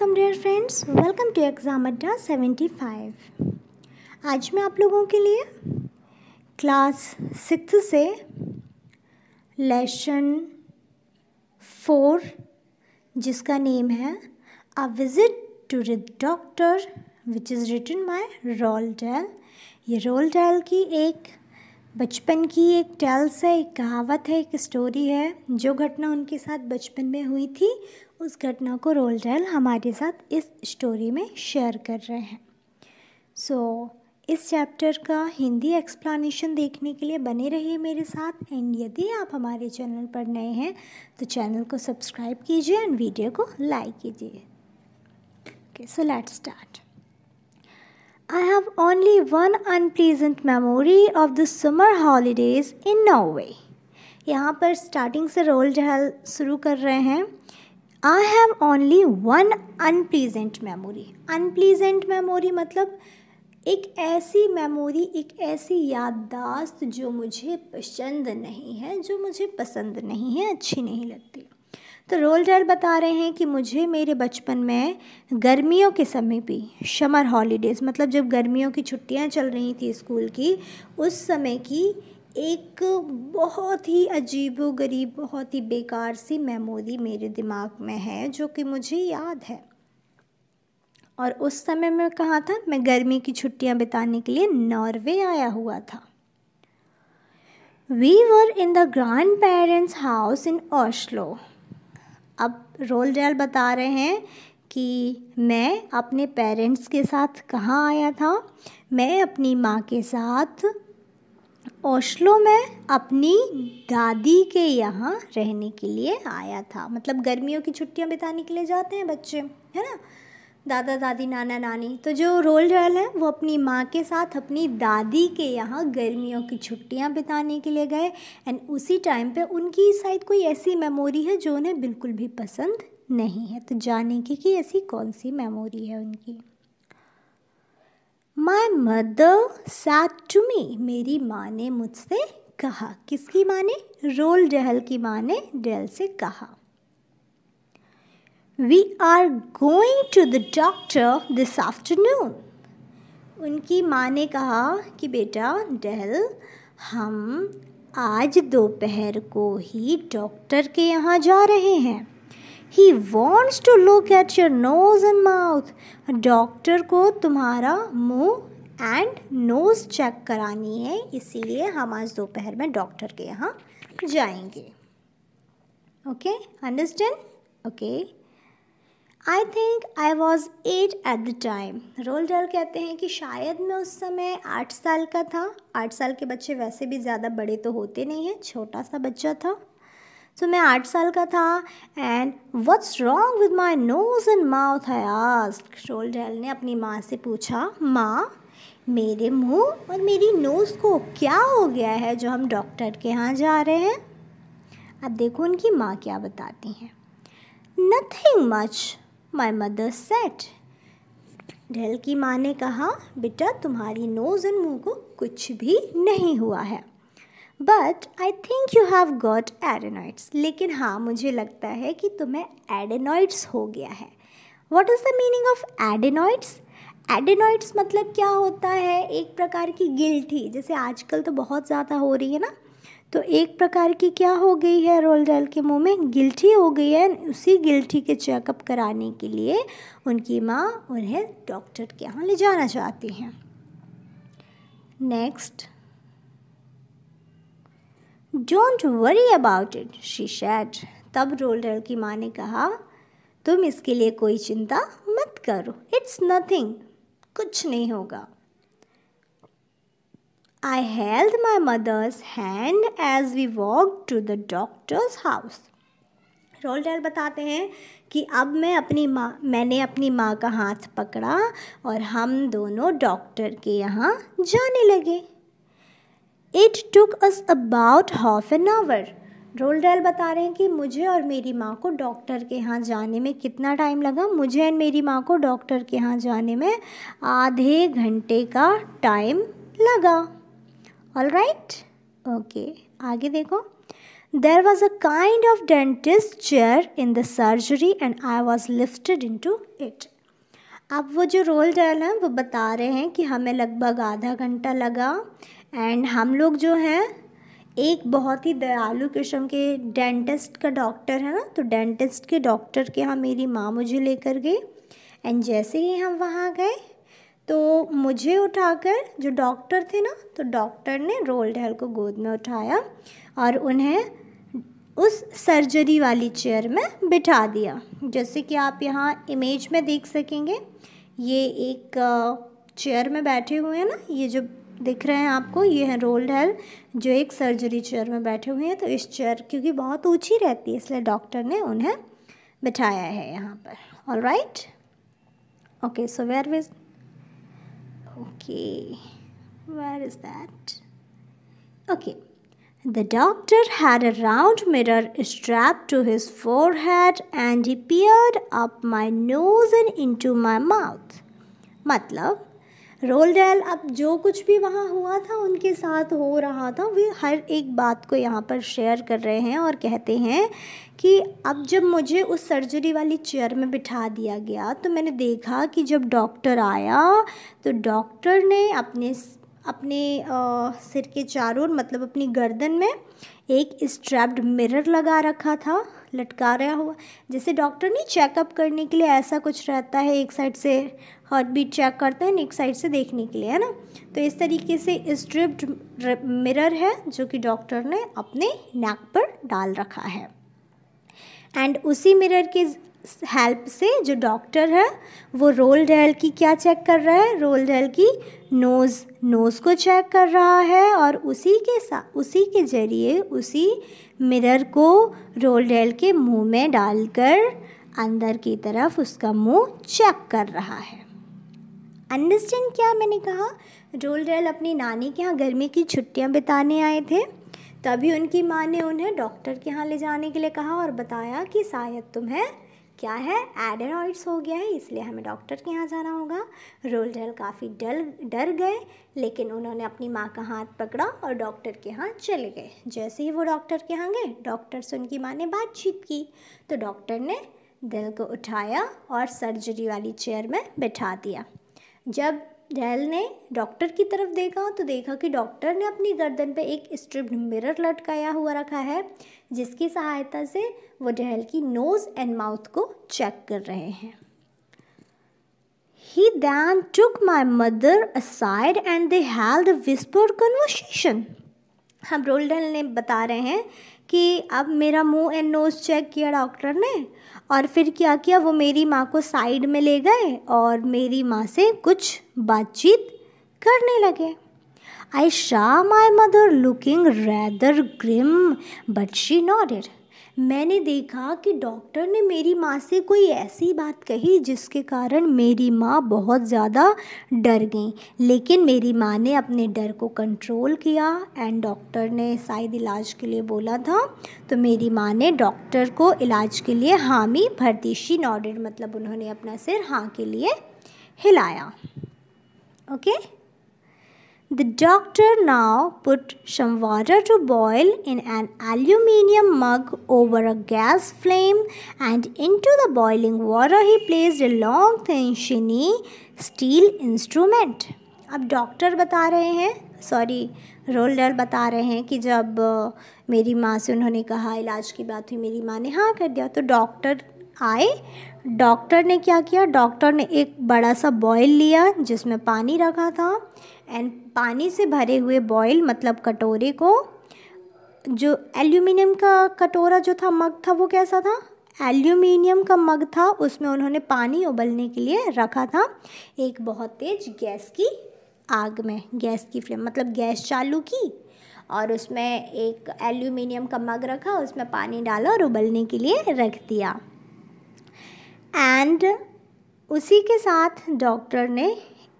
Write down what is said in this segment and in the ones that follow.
Welcome dear friends welcome to exam Adda seventy five आज मैं आप लोगों के लिए क्लास सिक्स से लेसन फोर जिसका नेम है a visit to the doctor which is written by Roald Dahl ये रोल डैल की एक बचपन की एक टेल्स है एक कहावत है एक स्टोरी है जो घटना उनके साथ बचपन में हुई थी उस घटना को रोल डायल हमारे साथ इस स्टोरी में शेयर कर रहे हैं सो so, इस चैप्टर का हिंदी एक्सप्लानेशन देखने के लिए बने रहिए मेरे साथ एंड यदि आप हमारे चैनल पर नए हैं तो चैनल को सब्सक्राइब कीजिए एंड वीडियो को लाइक कीजिए okay so let start I have only one unpleasant memory of the summer holidays in Norway. यहाँ पर स्टार्टिंग से रोल जहल शुरू कर रहे हैं I have only one unpleasant memory unpleasant memory मतलब एक ऐसी मेमोरी एक ऐसी याददाश्त जो मुझे पसंद नहीं है जो मुझे पसंद नहीं है अच्छी नहीं लगती तो रोल डर बता रहे हैं कि मुझे मेरे बचपन में गर्मियों के समय भी समर हॉलीडेज़ मतलब जब गर्मियों की छुट्टियां चल रही थी स्कूल की उस समय की एक बहुत ही अजीब गरीब बहुत ही बेकार सी मेमोरी मेरे दिमाग में है जो कि मुझे याद है और उस समय मैं कहाँ था मैं गर्मी की छुट्टियाँ बिताने के लिए नॉर्वे आया हुआ था we were in the grandparents house in Oslo अब रोल डेल बता रहे हैं कि मैं अपने पेरेंट्स के साथ कहाँ आया था मैं अपनी माँ के साथ ओस्लो में अपनी दादी के यहाँ रहने के लिए आया था मतलब गर्मियों की छुट्टियाँ बिताने के लिए जाते हैं बच्चे है ना दादा दादी नाना नानी तो जो रोल रॉयल है वो अपनी माँ के साथ अपनी दादी के यहाँ गर्मियों की छुट्टियाँ बिताने के लिए गए एंड उसी टाइम पे उनकी शायद कोई ऐसी मेमोरी है जो उन्हें बिल्कुल भी पसंद नहीं है तो जाने की कि ऐसी कौन सी मेमोरी है उनकी my mother said to me मेरी माँ ने मुझसे कहा किसकी माँ ने रोल डहल की माँ ने डहल से कहा we are going to the doctor this afternoon उनकी माँ ने कहा कि बेटा डहल हम आज दोपहर को ही डॉक्टर के यहाँ जा रहे हैं he wants to look at your nose and mouth doctor को तुम्हारा मुंह एंड नोज चेक करानी है इसीलिए हम आज दोपहर में डॉक्टर के यहाँ जाएंगे okay understand okay I think I was eight at the time Roald Dahl कहते हैं कि शायद मैं उस समय आठ साल का था आठ साल के बच्चे वैसे भी ज़्यादा बड़े तो होते नहीं हैं छोटा सा बच्चा था सो तो मैं आठ साल का था and what's wrong with my nose and mouth I ask शोल डैल ने अपनी माँ से पूछा माँ मेरे मुंह और मेरी नोज़ को क्या हो गया है जो हम डॉक्टर के यहाँ जा रहे हैं अब देखो उनकी माँ क्या बताती हैं nothing much my mother said Dahl की माँ ने कहा बेटा तुम्हारी नोज़ एंड मुंह को कुछ भी नहीं हुआ है but I think you have got adenoids लेकिन हाँ मुझे लगता है कि तुम्हें एडेनॉइड्स हो गया है what is the meaning of adenoids adenoids मतलब क्या होता है एक प्रकार की गिल्टी जैसे आजकल तो बहुत ज़्यादा हो रही है ना तो एक प्रकार की क्या हो गई है रोल डाल के मुंह में गिल्टी हो गई है उसी गिल्टी के चेकअप कराने के लिए उनकी माँ उन्हें डॉक्टर के यहाँ ले जाना चाहती हैं next don't worry about it she said तब रोलर की माँ ने कहा तुम इसके लिए कोई चिंता मत करो इट्स नथिंग कुछ नहीं होगा I held my mother's hand as we walk to the doctor's house Roald Dahl बताते हैं कि अब मैं अपनी माँ मैंने अपनी माँ का हाथ पकड़ा और हम दोनों डॉक्टर के यहाँ जाने लगे it took us about half an hour Roald Dahl बता रहे हैं कि मुझे और मेरी माँ को डॉक्टर के यहाँ जाने में कितना टाइम लगा मुझे एंड मेरी माँ को डॉक्टर के यहाँ जाने में आधे घंटे का टाइम लगा ऑल राइट ओके आगे देखो there was a kind of dentist chair in the surgery and I was lifted into it अब वो जो रोल डायल है वो बता रहे हैं कि हमें लगभग आधा घंटा लगा एंड हम लोग जो हैं एक बहुत ही दयालु किस्म के डेंटिस्ट का डॉक्टर है ना तो डेंटिस्ट के डॉक्टर के यहाँ मेरी माँ मुझे लेकर गई एंड जैसे ही हम वहाँ गए तो मुझे उठाकर जो डॉक्टर थे ना तो डॉक्टर ने रोल ढहल को गोद में उठाया और उन्हें उस सर्जरी वाली चेयर में बिठा दिया जैसे कि आप यहाँ इमेज में देख सकेंगे ये एक चेयर में बैठे हुए हैं ना ये जो दिख रहे हैं आपको ये है रोल्ड हेल जो एक सर्जरी चेयर में बैठे हुए हैं तो इस चेयर क्योंकि बहुत ऊँची रहती है इसलिए डॉक्टर ने उन्हें बिठाया है यहाँ पर all right okay so where is okay where is that okay The doctor had a round mirror strapped to his forehead and he peered up my nose and into my mouth. मतलब Roald Dahl अब जो कुछ भी वहाँ हुआ था उनके साथ हो रहा था वे हर एक बात को यहाँ पर शेयर कर रहे हैं और कहते हैं कि अब जब मुझे उस सर्जरी वाली चेयर में बिठा दिया गया तो मैंने देखा कि जब डॉक्टर आया तो डॉक्टर ने अपने अपने आ, सिर के चारों मतलब अपनी गर्दन में एक स्ट्रैप्ड मिरर लगा रखा था लटका रहा हुआ जैसे डॉक्टर नहीं चेकअप करने के लिए ऐसा कुछ रहता है एक साइड से हार्ट बीट चेक करते हैं एक साइड से देखने के लिए है ना तो इस तरीके से स्ट्रिप्ड मिरर है जो कि डॉक्टर ने अपने नेक पर डाल रखा है एंड उसी मिरर के हेल्प से जो डॉक्टर है वो रोल डेल की क्या चेक कर रहा है रोल डेल की नोज़ नोज़ को चेक कर रहा है और उसी के साथ उसी के ज़रिए उसी मिरर को रोल डेल के मुंह में डालकर अंदर की तरफ उसका मुंह चेक कर रहा है अंडरस्टैंड क्या मैंने कहा रोल डेल अपनी नानी के यहाँ गर्मी की छुट्टियाँ बिताने आए थे तभी उनकी माँ ने उन्हें डॉक्टर के यहाँ ले जाने के लिए कहा और बताया कि शायद तुम्हें क्या है एडेनॉइड्स हो गया है इसलिए हमें डॉक्टर के यहाँ जाना होगा रोलडल काफ़ी डल डर गए लेकिन उन्होंने अपनी माँ का हाथ पकड़ा और डॉक्टर के यहाँ चले गए जैसे ही वो डॉक्टर के यहाँ गए डॉक्टर से उनकी माँ ने बातचीत की तो डॉक्टर ने दिल को उठाया और सर्जरी वाली चेयर में बिठा दिया जब डैल ने डॉक्टर की तरफ देखा तो देखा कि डॉक्टर ने अपनी गर्दन पे एक स्ट्रिप मिरर लटकाया हुआ रखा है जिसकी सहायता से वो डैल की नोज़ एंड माउथ को चेक कर रहे हैं he then took my mother aside and they held whisper conversation हम रोल डैल ने बता रहे हैं कि अब मेरा मुंह एंड नोज़ चेक किया डॉक्टर ने और फिर क्या किया वो मेरी माँ को साइड में ले गए और मेरी माँ से कुछ बातचीत करने लगे I saw mother looking looking grim but she nodded मैंने देखा कि डॉक्टर ने मेरी माँ से कोई ऐसी बात कही जिसके कारण मेरी माँ बहुत ज़्यादा डर गई लेकिन मेरी माँ ने अपने डर को कंट्रोल किया एंड डॉक्टर ने शायद इलाज के लिए बोला था तो मेरी माँ ने डॉक्टर को इलाज के लिए हामी दी शी नॉडेड मतलब उन्होंने अपना सिर हाँ के लिए हिलाया okay okay? The doctor now put some water to boil in an aluminium mug over a gas flame and into the boiling water he placed a long thin shiny steel instrument. अब doctor बता रहे हैं sorry role roller बता रहे हैं कि जब मेरी माँ से उन्होंने कहा इलाज की बात हुई मेरी माँ ने हाँ कर दिया तो डॉक्टर आए डॉक्टर ने क्या किया डॉक्टर ने एक बड़ा सा बॉयल लिया जिसमें पानी रखा था एंड पानी से भरे हुए बॉयल मतलब कटोरे को जो एल्यूमिनियम का कटोरा जो था मग था वो कैसा था एल्यूमिनियम का मग था उसमें उन्होंने पानी उबलने के लिए रखा था एक बहुत तेज गैस की आग में गैस की फ्लेम मतलब गैस चालू की और उसमें एक एल्यूमिनियम का मग रखा उसमें पानी डाला और उबलने के लिए रख दिया एंड उसी के साथ डॉक्टर ने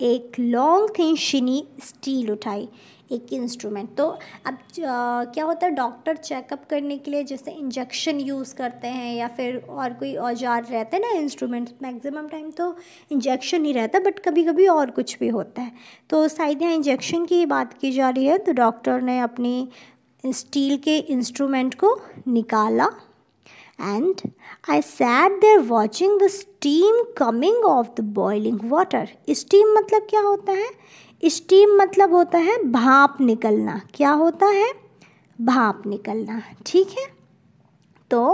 एक लॉन्ग थिन शिनी स्टील उठाई एक इंस्ट्रूमेंट तो अब क्या होता है डॉक्टर चेकअप करने के लिए जैसे इंजेक्शन यूज़ करते हैं या फिर और कोई औजार रहते हैं ना इंस्ट्रूमेंट मैक्सिमम टाइम तो इंजेक्शन ही रहता बट कभी कभी और कुछ भी होता है तो शायद यहाँ इंजेक्शन की बात की जा रही है तो डॉक्टर ने अपनी स्टील के इंस्ट्रूमेंट को निकाला and I sat there watching the steam coming off the boiling water. Steam मतलब क्या होता है steam मतलब होता है भाप निकलना क्या होता है भाप निकलना ठीक है तो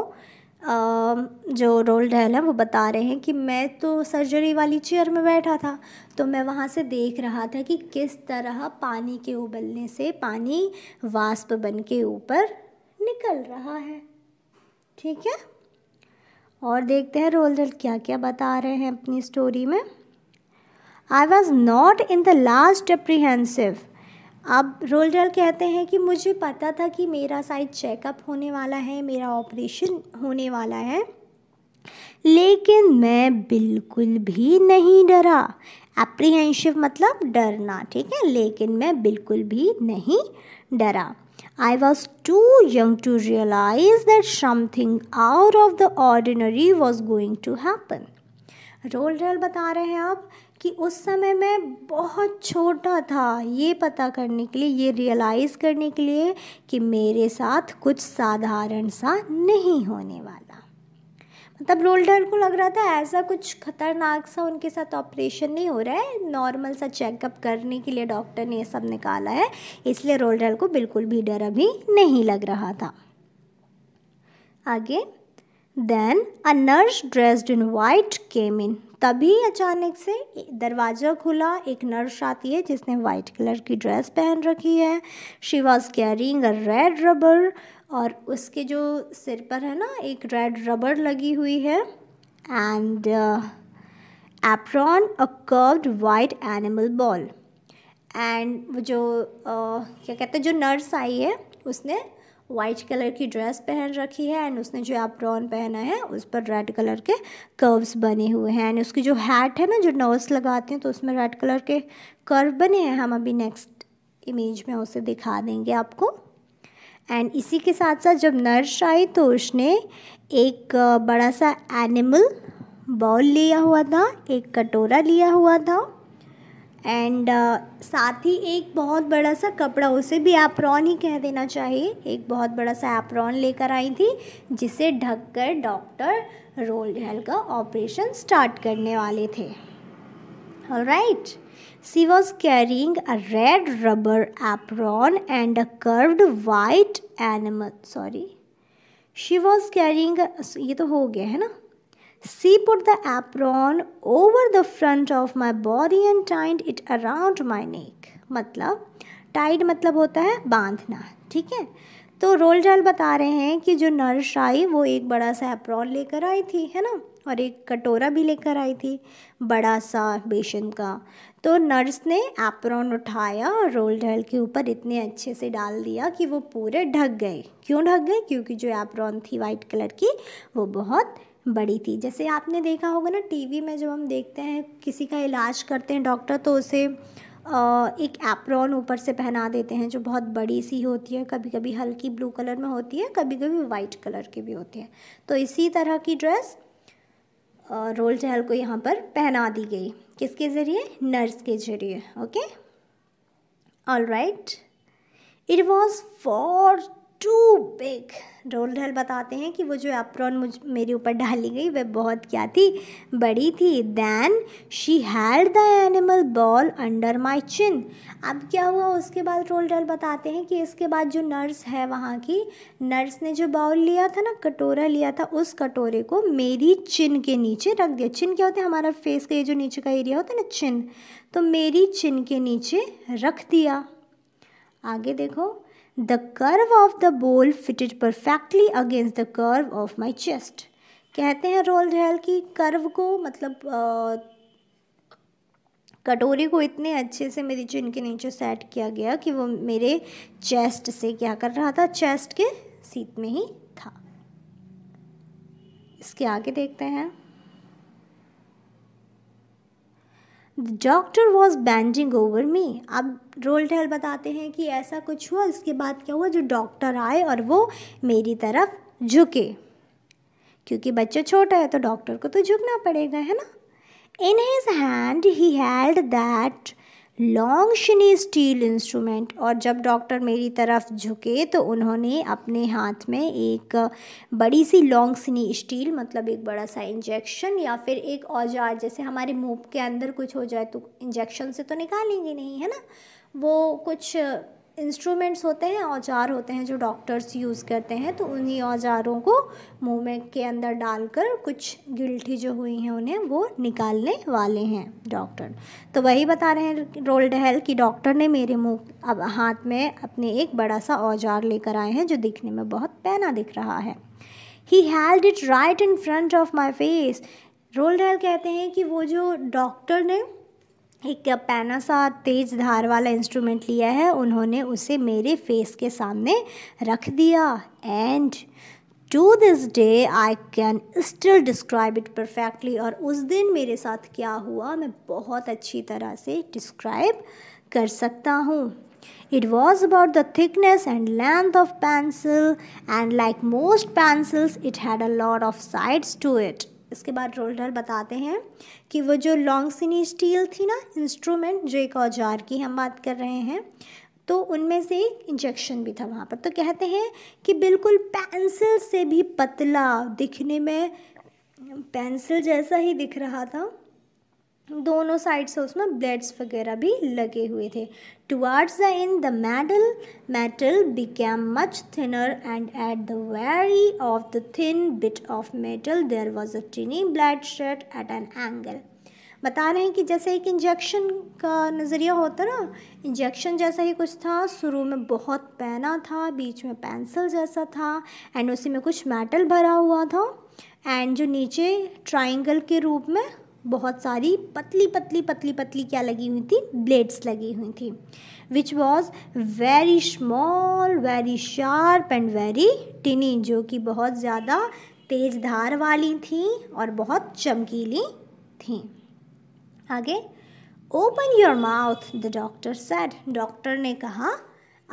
जो रोल डहल है वो बता रहे हैं कि मैं तो सर्जरी वाली चेयर में बैठा था तो मैं वहाँ से देख रहा था कि किस तरह पानी के उबलने से पानी वाष्प बन के ऊपर निकल रहा है ठीक है और देखते हैं रोल जल क्या क्या बता रहे हैं अपनी स्टोरी में I was not in the last apprehensive अब रोल डल कहते हैं कि मुझे पता था कि मेरा साइड चेकअप होने वाला है मेरा ऑपरेशन होने वाला है लेकिन मैं बिल्कुल भी नहीं डरा अप्रीहेंशिव मतलब डरना ठीक है लेकिन मैं बिल्कुल भी नहीं डरा I was too young to realize that something out of the ordinary was going to happen. Roald Roald बता रहे हैं आप कि उस समय मैं बहुत छोटा था ये पता करने के लिए ये रियलाइज़ करने के लिए कि मेरे साथ कुछ साधारण सा नहीं होने वाला मतलब रोल्डर को लग रहा था ऐसा कुछ खतरनाक सा उनके साथ ऑपरेशन नहीं हो रहा है नॉर्मल सा चेकअप करने के लिए डॉक्टर ने ये सब निकाला है इसलिए रोल्डर को बिल्कुल भी डर अभी नहीं लग रहा था आगे then a nurse dressed in white came in तभी अचानक से दरवाज़ा खुला एक नर्स आती है जिसने वाइट कलर की ड्रेस पहन रखी है she was carrying a red rubber और उसके जो सिर पर है ना एक रेड रबर लगी हुई है and apron a curved white enamel bowl and जो uh, क्या कहते हैं जो नर्स आई है उसने वाइट कलर की ड्रेस पहन रखी है एंड उसने जो एप्रॉन पहना है उस पर रेड कलर के कर्व्स बने हुए हैं एंड उसकी जो हैट है ना जो नर्स लगाते हैं तो उसमें रेड कलर के कर्व बने हैं हम अभी नेक्स्ट इमेज में उसे दिखा देंगे आपको एंड इसी के साथ साथ जब नर्स आई तो उसने एक बड़ा सा एनिमल बॉल लिया हुआ था एक कटोरा लिया हुआ था एंड uh, साथ ही एक बहुत बड़ा सा कपड़ा उसे भी एप्रॉन ही कह देना चाहिए एक बहुत बड़ा सा एप्रॉन लेकर आई थी जिसे ढककर डॉक्टर रोल ढल का ऑपरेशन स्टार्ट करने वाले थे all right right. She was carrying a red rubber apron and a curved white animal. Sorry. She was carrying a, ये तो हो गया है ना She put the apron over the front of my body and tied it around my neck. matlab tied matlab hota hai bandhna theek hai तो Roald Dahl बता रहे हैं कि जो नर्स आई वो एक बड़ा सा एप्रॉन लेकर आई थी है ना और एक कटोरा भी लेकर आई थी बड़ा सा बेसन का तो नर्स ने एप्रॉन उठाया और रोल ढल के ऊपर इतने अच्छे से डाल दिया कि वो पूरे ढक गए क्यों ढक गए क्योंकि जो एप्रॉन थी वाइट कलर की वो बहुत बड़ी थी जैसे आपने देखा होगा ना टीवी में जब हम देखते हैं किसी का इलाज करते हैं डॉक्टर तो उसे एक एप्रॉन ऊपर से पहना देते हैं जो बहुत बड़ी सी होती है कभी कभी हल्की ब्लू कलर में होती है कभी कभी वाइट कलर की भी होती है तो इसी तरह की ड्रेस रोल चहल को यहाँ पर पहना दी गई किसके ज़रिए नर्स के ज़रिए okay all right it was far too big ढोल ढल बताते हैं कि वो जो एप्रॉन मुझ मेरे ऊपर डाली गई वह बहुत क्या थी बड़ी थी then she had the enamel bowl under my chin अब क्या हुआ उसके बाद ढोल ढल बताते हैं कि इसके बाद जो नर्स है वहाँ की नर्स ने जो बाउल लिया था ना कटोरा लिया था उस कटोरे को मेरी चिन के नीचे रख दिया चिन क्या होता है हमारा फेस का ये जो नीचे का एरिया होता है ना चिन तो मेरी चिन के नीचे रख दिया आगे देखो The curve of the bowl fitted perfectly against the curve of my chest. कहते हैं रोल झेल की कर्व को मतलब आ, कटोरी को इतने अच्छे से मेरी चिन के नीचे सेट किया गया कि वो मेरे चेस्ट से क्या कर रहा था चेस्ट के सीट में ही था इसके आगे देखते हैं doctor was bending over me अब रोल टहल बताते हैं कि ऐसा कुछ हुआ इसके बाद क्या हुआ जो डॉक्टर आए और वो मेरी तरफ झुके क्योंकि बच्चा छोटा है तो डॉक्टर को तो झुकना पड़ेगा है ना in his hand he held that long shiny steel instrument और जब डॉक्टर मेरी तरफ झुके तो उन्होंने अपने हाथ में एक बड़ी सी लॉन्ग शनी स्टील मतलब एक बड़ा सा इंजेक्शन या फिर एक औजार जैसे हमारे मुंह के अंदर कुछ हो जाए तो इंजेक्शन से तो निकालेंगे नहीं है ना वो कुछ इंस्ट्रूमेंट्स होते हैं औजार होते हैं जो डॉक्टर्स यूज़ करते हैं तो उन्हीं औजारों को मुंह में के अंदर डालकर कुछ गिल्टी जो हुई हैं उन्हें वो निकालने वाले हैं डॉक्टर तो वही बता रहे हैं रोल डहल कि डॉक्टर ने मेरे मुंह अब हाथ में अपने एक बड़ा सा औजार लेकर आए हैं जो दिखने में बहुत पैना दिख रहा है he held it right in front of my face Roald Dahl कहते हैं कि वो जो डॉक्टर ने एक पैना सा तेज धार वाला इंस्ट्रूमेंट लिया है उन्होंने उसे मेरे फेस के सामने रख दिया and to this day I can still describe it perfectly और उस दिन मेरे साथ क्या हुआ मैं बहुत अच्छी तरह से डिस्क्राइब कर सकता हूँ It was about the thickness and length of pencil and like most pencils it had a lot of sides to it. इसके बाद रोल्डर बताते हैं कि वो जो सिनी स्टील थी ना इंस्ट्रूमेंट जो एक औजार की हम बात कर रहे हैं तो उनमें से एक इंजेक्शन भी था वहाँ पर तो कहते हैं कि बिल्कुल पेंसिल से भी पतला दिखने में पेंसिल जैसा ही दिख रहा था दोनों साइड से उसमें ब्लेड्स वगैरह भी लगे हुए थे towards the end the medal metal became much thinner and at the very of the thin bit of metal there was a tiny blade set at an angle बता रहे हैं कि जैसे एक इंजेक्शन का नज़रिया होता ना इंजेक्शन जैसा ही कुछ था शुरू में बहुत पैना था बीच में पेंसिल जैसा था एंड उसी में कुछ मेटल भरा हुआ था एंड जो नीचे ट्राइंगल के रूप में बहुत सारी पतली पतली पतली पतली क्या लगी हुई थी ब्लेड्स लगी हुई थी which was very small very sharp and very tiny जो कि बहुत ज़्यादा तेज धार वाली थी और बहुत चमकीली थी आगे open your mouth the doctor said doctor ने कहा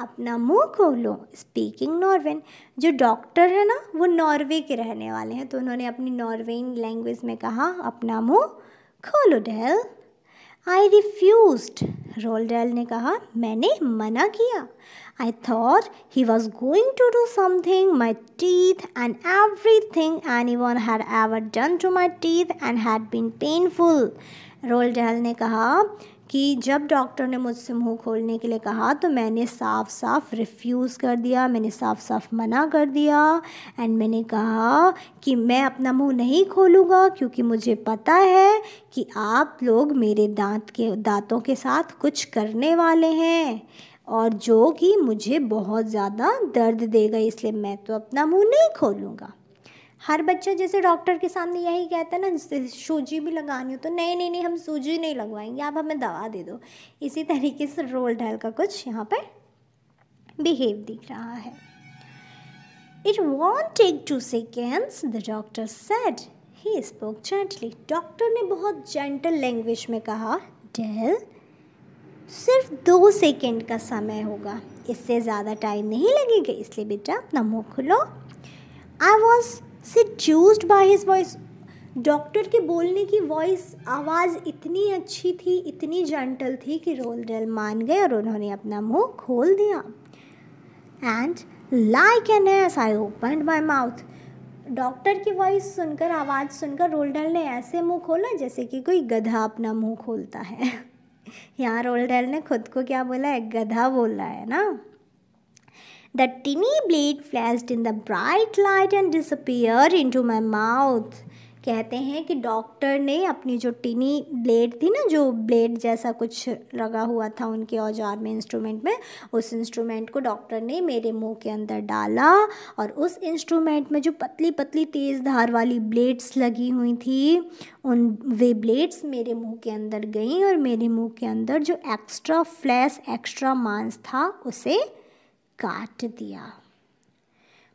अपना मुंह खोलो स्पीकिंग नॉर्वेन जो डॉक्टर है ना वो नॉर्वे के रहने वाले हैं तो उन्होंने अपनी नॉर्वेन लैंग्वेज में कहा अपना मुंह खोलो Dahl I refuse Roald Dahl ने कहा मैंने मना किया I thought he was going to do something my teeth and everything anyone had ever done to my teeth and had been painful Roald Dahl ने कहा कि जब doctor ने मुझसे मुंह खोलने के लिए कहा तो मैंने साफ साफ रिफ्यूज़ कर दिया मैंने साफ साफ मना कर दिया एंड मैंने कहा कि मैं अपना मुंह नहीं खोलूँगा क्योंकि मुझे पता है कि आप लोग मेरे दांत के दांतों के साथ कुछ करने वाले हैं और जो कि मुझे बहुत ज़्यादा दर्द देगा इसलिए मैं तो अपना मुँह नहीं खोलूँगा हर बच्चा जैसे डॉक्टर के सामने यही कहता है ना सूजी भी लगानी हो तो नहीं नहीं नहीं हम सूजी नहीं लगवाएंगे आप हमें दवा दे दो इसी तरीके से रोल ढाल का कुछ यहाँ पर बिहेव दिख रहा है it won't take two seconds the doctor said he spoke gently doctor ने बहुत जेंटल लैंग्वेज में कहा डेल सिर्फ दो सेकेंड का समय होगा इससे ज़्यादा टाइम नहीं लगेगा इसलिए बेटा अपना मुँह खुलो I was seduced by his voice doctor के बोलने की वॉइस आवाज़ इतनी अच्छी थी इतनी जेंटल थी कि रोल डेल मान गए और उन्होंने अपना मुंह खोल दिया and like an ass I open my mouth doctor की वॉइस सुनकर आवाज़ सुनकर रोल डेल ने ऐसे मुंह खोला जैसे कि कोई गधा अपना मुंह खोलता है यहाँ डेल ने खुद को क्या बोला है गधा बोला है ना The tiny blade flashed in the bright light and disappeared into my mouth. कहते हैं कि डॉक्टर ने अपनी जो टिनी ब्लेड थी ना जो ब्लेड जैसा कुछ लगा हुआ था उनके औजार में इंस्ट्रूमेंट में उस इंस्ट्रूमेंट को डॉक्टर ने मेरे मुंह के अंदर डाला और उस इंस्ट्रूमेंट में जो पतली पतली तेज़ धार वाली ब्लेड्स लगी हुई थी उन वे ब्लेड्स मेरे मुंह के अंदर गई और मेरे मुँह के अंदर जो एक्स्ट्रा फ्लैश एक्स्ट्रा मांस था उसे काट दिया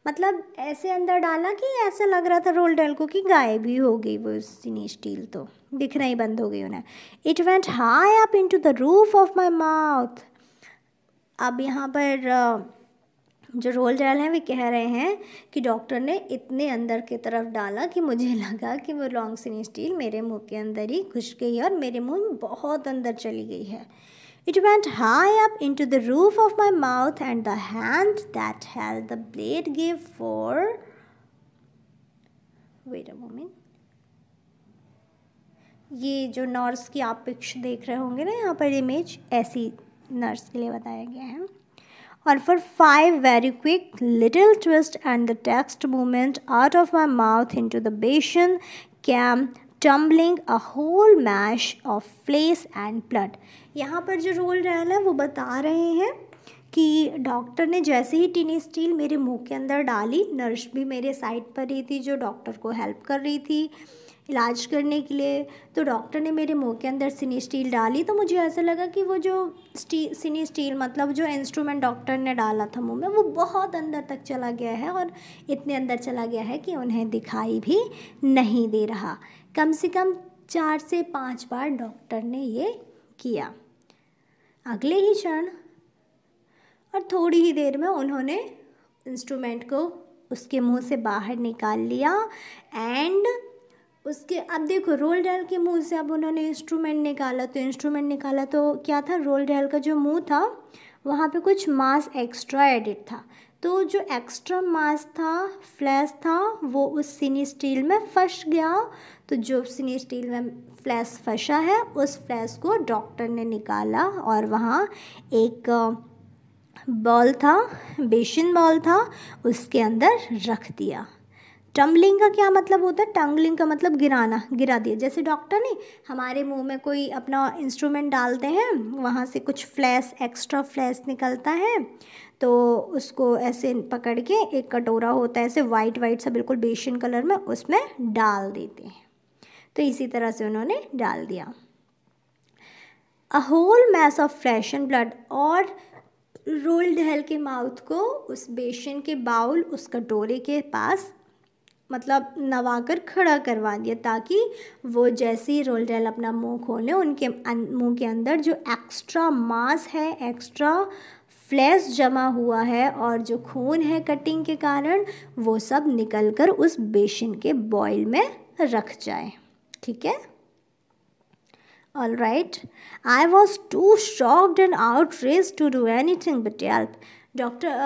मतलब ऐसे अंदर डाला कि ऐसा लग रहा था रोल डाल को कि गायब ही हो गई वो सीनी स्टील तो दिखना ही बंद हो गई उन्हें it went high up into the roof of my mouth अब यहाँ पर जो रोल डाल हैं वे कह रहे हैं कि डॉक्टर ने इतने अंदर की तरफ डाला कि मुझे लगा कि वो लॉन्ग सीनी स्टील मेरे मुंह के अंदर ही घुस गई और मेरे मुंह बहुत अंदर चली गई है It went high up into the roof of my mouth, and the hand that held the blade gave four. Wait a moment. ये जो नर्स की आप पिक्स देख रहे होंगे ना यहाँ पर इमेज ऐसी नर्स के लिए बताया गया है और four five very quick little twist and the next movement out of my mouth into the basin came tumbling a whole mess of flesh and blood यहाँ पर जो रोल रैल है वो बता रहे हैं कि डॉक्टर ने जैसे ही टिनी स्टील मेरे मुंह के अंदर डाली नर्स भी मेरे साइड पर ही थी जो डॉक्टर को हेल्प कर रही थी इलाज करने के लिए तो डॉक्टर ने मेरे मुंह के अंदर सिनी स्टील डाली तो मुझे ऐसा लगा कि वो जो स्टी सिनी स्टील मतलब जो इंस्ट्रूमेंट डॉक्टर ने डाला था मुंह में वो बहुत अंदर तक चला गया है और इतने अंदर चला गया है कि उन्हें दिखाई भी नहीं दे रहा कम से कम चार से पाँच बार डॉक्टर ने ये किया अगले ही क्षण और थोड़ी ही देर में उन्होंने इंस्ट्रूमेंट को उसके मुंह से बाहर निकाल लिया एंड उसके अब देखो रोल डैल के मुंह से अब उन्होंने इंस्ट्रूमेंट निकाला तो इंस्ट्रूमेंट निकाला तो क्या था रोल डैल का जो मुंह था वहाँ पे कुछ मास एक्स्ट्रा एडिट था तो जो एक्स्ट्रा मास था फ्लैश था वो उस सीनी स्टील में फंस गया तो जो सीनी स्टील में फ्लैश फंसा है उस फ्लैश को डॉक्टर ने निकाला और वहाँ एक बॉल था बेसिन बॉल था उसके अंदर रख दिया टम्बलिंग का क्या मतलब होता है टंगलिंग का मतलब गिराना गिरा दिया जैसे डॉक्टर ने हमारे मुंह में कोई अपना इंस्ट्रूमेंट डालते हैं वहाँ से कुछ फ्लैश एक्स्ट्रा फ्लैश निकलता है तो उसको ऐसे पकड़ के एक कटोरा होता है ऐसे वाइट वाइट सा बिल्कुल बेसन कलर में उसमें डाल देते हैं तो इसी तरह से उन्होंने डाल दिया a whole mess of flesh and blood और रोल डहल के माउथ को उस बेसन के बाउल उस कटोरे के पास मतलब नवाकर खड़ा करवा दिया ताकि वो जैसे ही रोल डेल अपना मुंह खोलें उनके अं-, मुंह के अंदर जो एक्स्ट्रा मांस है एक्स्ट्रा फ्लैश जमा हुआ है और जो खून है कटिंग के कारण वो सब निकल कर उस बेसिन के बॉयल में रख जाए ठीक है all right I was too shocked and outraged to do anything but yelp doctor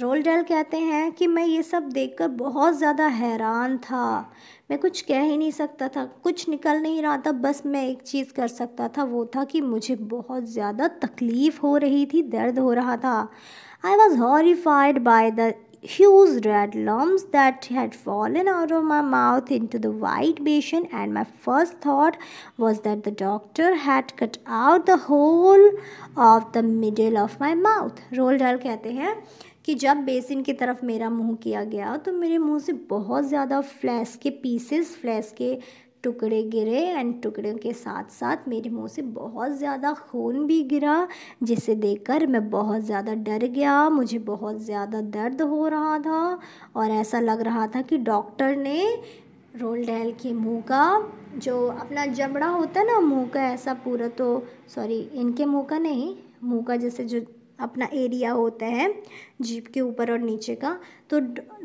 Roald Dahl कहते हैं कि मैं ये सब देखकर बहुत ज़्यादा हैरान था मैं कुछ कह ही नहीं सकता था कुछ निकल नहीं रहा था बस मैं एक चीज़ कर सकता था वो था कि मुझे बहुत ज़्यादा तकलीफ़ हो रही थी दर्द हो रहा था I was horrified by the huge red lumps that had fallen out of my mouth into the white basin, and my first thought was that the doctor had cut out the whole of the middle of my mouth. roll dal kehte hain कि जब basin की तरफ मेरा मुंह किया गया तो मेरे मुंह से बहुत ज़्यादा फ्लैश के पीसेस फ्लैश के टुकड़े गिरे एंड टुकड़ों के साथ साथ मेरे मुंह से बहुत ज़्यादा खून भी गिरा जिसे देखकर मैं बहुत ज़्यादा डर गया मुझे बहुत ज़्यादा दर्द हो रहा था और ऐसा लग रहा था कि डॉक्टर ने रोल डैल के मुंह का जो अपना जबड़ा होता है ना मुंह का ऐसा पूरा तो सॉरी इनके मुंह का नहीं मुंह का जैसे जो अपना एरिया होता है जीप के ऊपर और नीचे का तो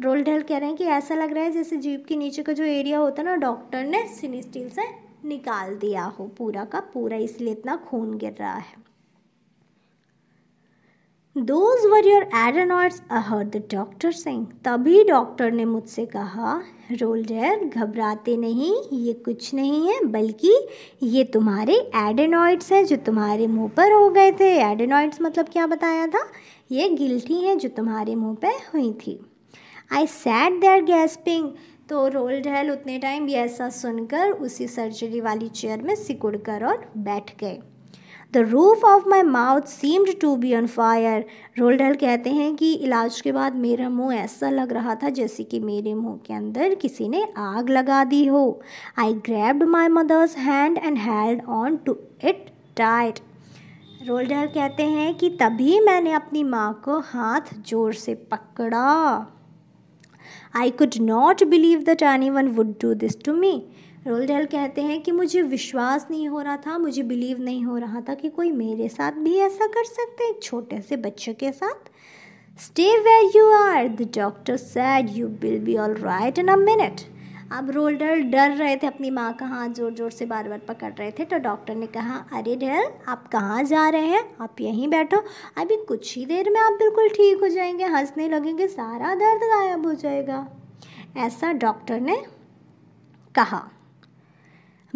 रोल ढल कह रहे हैं कि ऐसा लग रहा है जैसे जीप के नीचे का जो एरिया होता है ना डॉक्टर ने सिनी स्टील से निकाल दिया हो पूरा का पूरा इसलिए इतना खून गिर रहा है those were your adenoids heard the doctor say तभी डॉक्टर ने मुझसे कहा रोलर घबराते नहीं ये कुछ नहीं है बल्कि ये तुम्हारे एडेनॉइड्स हैं जो तुम्हारे मुंह पर हो गए थे एडेनॉइड्स मतलब क्या बताया था ये गिल्टी हैं जो तुम्हारे मुंह पर हुई थी आई सैड देयर गैसपिंग तो रोल ढहल उतने टाइम ये ऐसा सुनकर उसी सर्जरी वाली चेयर में सिकुड़ कर और बैठ गए the roof of my mouth seemed to be on fire Roald Dahl कहते हैं कि इलाज के बाद मेरा मुंह ऐसा लग रहा था जैसे कि मेरे मुंह के अंदर किसी ने आग लगा दी हो I grabbed my mother's hand and held on to it tight Roald Dahl कहते हैं कि तभी मैंने अपनी माँ को हाथ जोर से पकड़ा I could not believe that anyone would do this to me Roald Dahl कहते हैं कि मुझे विश्वास नहीं हो रहा था मुझे बिलीव नहीं हो रहा था कि कोई मेरे साथ भी ऐसा कर सकते हैं छोटे से बच्चे के साथ stay where you are the doctor said you will be all right in a minute अब रोल डेल डर रहे थे अपनी माँ का हाथ जोर जोर से बार बार पकड़ रहे थे तो डॉक्टर ने कहा अरे डेल आप कहाँ जा रहे हैं आप यहीं बैठो अभी कुछ ही देर में आप बिल्कुल ठीक हो जाएंगे हंसने लगेंगे सारा दर्द गायब हो जाएगा ऐसा डॉक्टर ने कहा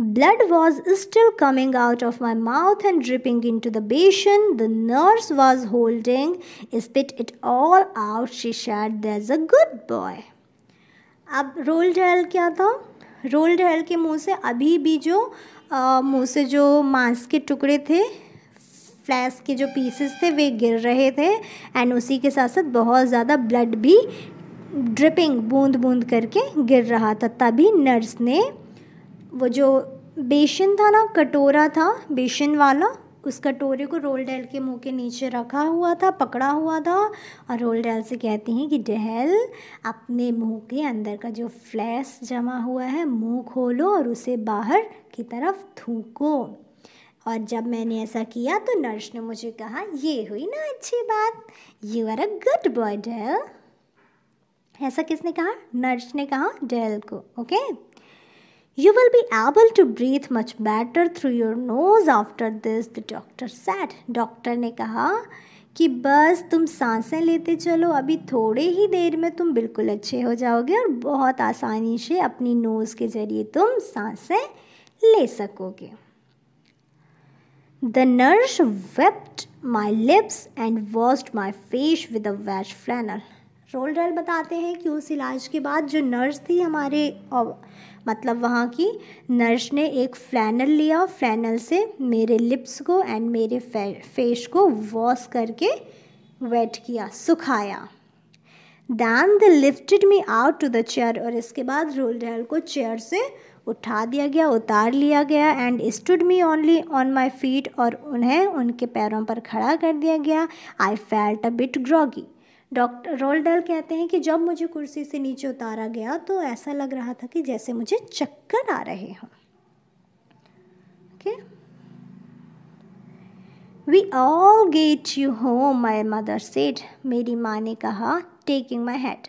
Blood was still coming out of my mouth and dripping into the basin the nurse was holding. Spit it all out, she said. There's a good boy. अब रोल डहल क्या था रोल डहल के मुंह से अभी भी जो मुंह से जो मांस के टुकड़े थे फ्लैश के जो पीसेस थे वे गिर रहे थे एंड उसी के साथ साथ बहुत ज़्यादा ब्लड भी ड्रिपिंग बूंद बूंद करके गिर रहा था तभी नर्स ने वो जो बेसन था ना कटोरा था बेसन वाला उस कटोरे को रोल डैल के मुंह के नीचे रखा हुआ था पकड़ा हुआ था और रोल डैल से कहते हैं कि डहल अपने मुंह के अंदर का जो फ्लैश जमा हुआ है मुंह खोलो और उसे बाहर की तरफ थूको और जब मैंने ऐसा किया तो नर्स ने मुझे कहा ये हुई ना अच्छी बात you are a good boy Dahl ऐसा किसने कहा नर्स ने कहा डहल को okay okay? You will be able to breathe much better through your nose after this, the doctor said. Doctor ने कहा कि बस तुम सांसें लेते चलो अभी थोड़े ही देर में तुम बिल्कुल अच्छे हो जाओगे और बहुत आसानी से अपनी नोज़ के ज़रिए तुम सांसें ले सकोगे the nurse wiped my lips and washed my face with a wash flannel Roald Dahl बताते हैं कि उस इलाज के बाद जो नर्स थी हमारे मतलब वहाँ की नर्स ने एक फ्लैनल लिया फ्लैनल से मेरे लिप्स को एंड मेरे फे, फेस को वॉश करके वेट किया सुखाया then they lifted me out to the chair और इसके बाद रोल डहल को चेयर से उठा दिया गया उतार लिया गया and stood me only on my feet और उन्हें उनके पैरों पर खड़ा कर दिया गया I felt a bit groggy doctor Roald Dahl कहते हैं कि जब मुझे कुर्सी से नीचे उतारा गया तो ऐसा लग रहा था कि जैसे मुझे चक्कर आ रहे हों we all get you home my mother said मेरी माँ ने कहा टेकिंग माई हैट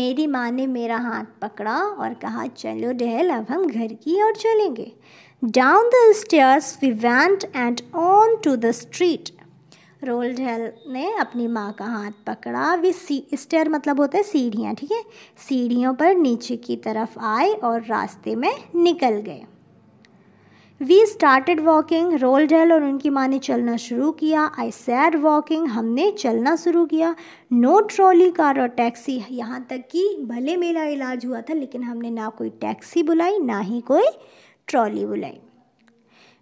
मेरी माँ ने मेरा हाथ पकड़ा और कहा चलो डहल अब हम घर की ओर चलेंगे down the stairs we went and on to the street Roald Dahl ने अपनी माँ का हाथ पकड़ा वे सी स्टेयर मतलब होता है सीढ़ियाँ ठीक है सीढ़ियों पर नीचे की तरफ आए और रास्ते में निकल गए we started walking Roald Dahl और उनकी माँ ने चलना शुरू किया आई सैड वॉकिंग हमने चलना शुरू किया नो ट्रॉली कार और टैक्सी यहाँ तक कि भले मेरा इलाज हुआ था लेकिन हमने ना कोई टैक्सी बुलाई ना ही कोई ट्रॉली बुलाई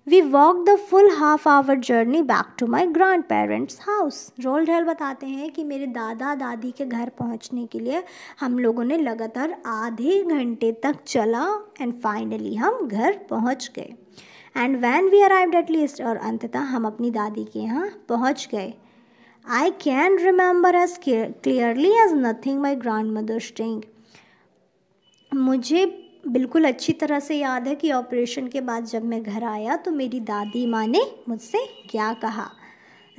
we walk the full half hour journey back to my grandparents house Roald Dahl बताते हैं कि मेरे दादा दादी के घर पहुंचने के लिए हम लोगों ने लगातार आधे घंटे तक चला एंड फाइनली हम घर पहुंच गए and when we arrived at least और अंततः हम अपनी दादी के यहाँ पहुँच गए I can remember as clearly as nothing my grandmother's thing मुझे बिल्कुल अच्छी तरह से याद है कि ऑपरेशन के बाद जब मैं घर आया तो मेरी दादी माँ ने मुझसे क्या कहा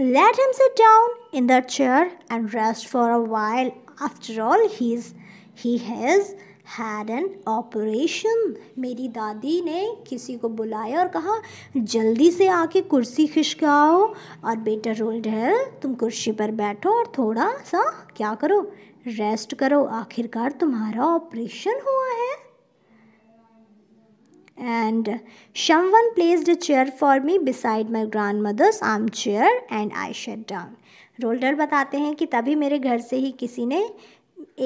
let him sit down in the chair and rest for a while after all he's he has had an operation मेरी दादी ने किसी को बुलाया और कहा जल्दी से आके कुर्सी खिसकाओ और बेटा रोल डहल तुम कुर्सी पर बैठो और थोड़ा सा क्या करो रेस्ट करो आखिरकार तुम्हारा ऑपरेशन हुआ है and someone placed a chair for me beside my grandmother's armchair and I sat down. रोल्डर बताते हैं कि तभी मेरे घर से ही किसी ने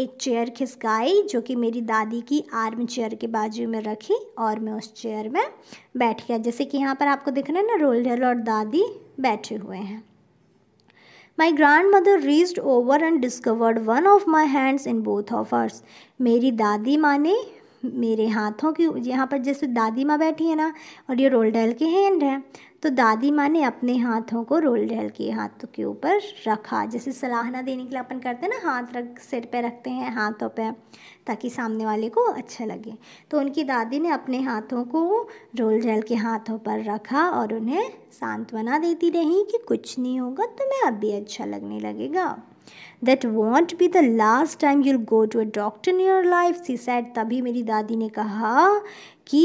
एक चेयर खिसकाई जो कि मेरी दादी की आर्म चेयर के बाजू में रखी और मैं उस चेयर में बैठ गया जैसे कि यहाँ पर आपको दिख रहा है ना रोल्डर और दादी बैठे हुए हैं my grandmother reached over and discovered one of my hands in both of hers मेरी दादी माँ ने मेरे हाथों की यहाँ पर जैसे दादी माँ बैठी है ना और ये रोल डहल के हैंड है तो दादी माँ ने अपने हाथों को रोल डहल के हाथों के ऊपर रखा जैसे सलाहना देने के लिए अपन करते हैं ना हाथ रख सिर पे रखते हैं हाथों पे ताकि सामने वाले को अच्छा लगे तो उनकी दादी ने अपने हाथों को रोल डहल के हाथों पर रखा और उन्हें सांत्वना देती रही कि कुछ नहीं होगा तुम्हें तो अब भी अच्छा लगने लगेगा that won't be the last time you'll go to a doctor in your life she said तभी मेरी दादी ने कहा कि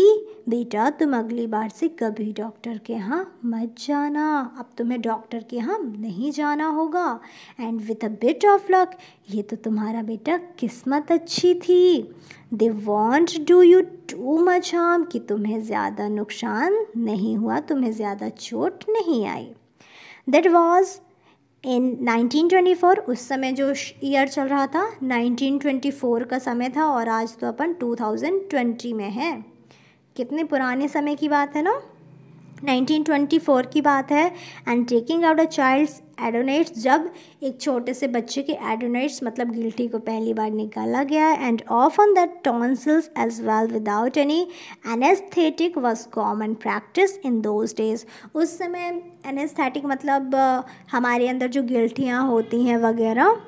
बेटा तुम अगली बार से कभी डॉक्टर के यहाँ मत जाना अब तुम्हें डॉक्टर के यहाँ नहीं जाना होगा and with a bit of luck ये तो तुम्हारा बेटा किस्मत अच्छी थी they won't do you too much harm कि तुम्हें ज़्यादा नुकसान नहीं हुआ तुम्हें ज़्यादा चोट नहीं आई दैट वॉज इन 1924 उस समय जो ईयर चल रहा था 1924 का समय था और आज तो अपन 2020 में है कितने पुराने समय की बात है ना 1924 की बात है and taking out a child's adenoids जब एक छोटे से बच्चे के एडोनेट्स मतलब गिल्टी को पहली बार निकाला गया and often that tonsils as well without any anaesthetic was common practice in those days उस समय एनेस्थेटिक मतलब हमारे अंदर जो गिल्टियाँ होती हैं वगैरह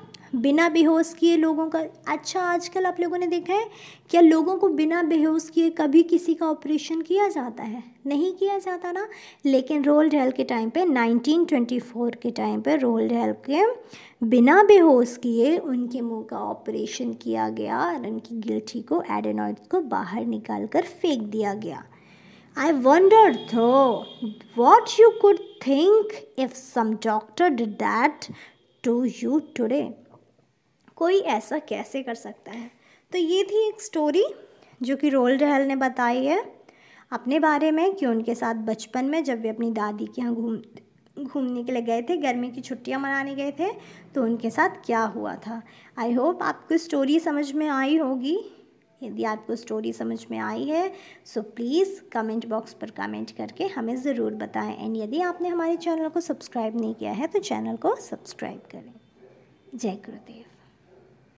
बिना बेहोश किए लोगों का अच्छा आजकल आप लोगों ने देखा है क्या लोगों को बिना बेहोश किए कभी किसी का ऑपरेशन किया जाता है नहीं किया जाता ना लेकिन रोल डेल के टाइम पे 1924 के टाइम पे रोल डेल के बिना बेहोश किए उनके मुंह का ऑपरेशन किया गया और उनकी गिल्ठी को एडेनॉइड को बाहर निकाल कर फेंक दिया गया I wondered though what you could think if some doctor did that to you today. कोई ऐसा कैसे कर सकता है तो ये थी एक स्टोरी जो कि रोल रहल ने बताई है अपने बारे में कि उनके साथ बचपन में जब वे अपनी दादी के यहाँ घूम घूमने के लिए गए थे गर्मी की छुट्टियाँ मनाने गए थे तो उनके साथ क्या हुआ था आई होप आपको स्टोरी समझ में आई होगी यदि आपको स्टोरी समझ में आई है सो प्लीज़ कमेंट बॉक्स पर कमेंट करके हमें ज़रूर बताएं एंड यदि आपने हमारे चैनल को सब्सक्राइब नहीं किया है तो चैनल को सब्सक्राइब करें जय गुरुदेव